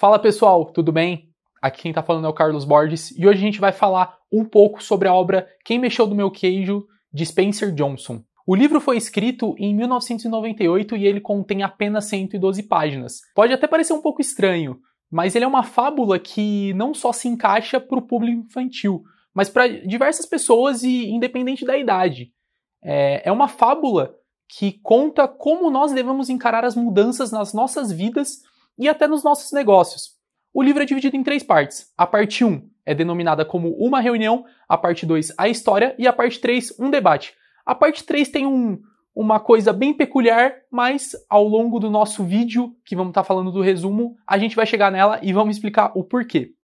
Fala pessoal, tudo bem? Aqui quem está falando é o Carlos Borges e hoje a gente vai falar um pouco sobre a obra Quem Mexeu do Meu Queijo de Spencer Johnson. O livro foi escrito em 1998 e ele contém apenas 112 páginas. Pode até parecer um pouco estranho, mas ele é uma fábula que não só se encaixa para o público infantil, mas para diversas pessoas e independente da idade. É, é uma fábula que conta como nós devemos encarar as mudanças nas nossas vidas e até nos nossos negócios. O livro é dividido em três partes. A parte 1 é denominada como uma reunião, a parte 2 a história e a parte 3 um debate. A parte 3 tem um, uma coisa bem peculiar, mas ao longo do nosso vídeo, que vamos estar tá falando do resumo, a gente vai chegar nela e vamos explicar o porquê.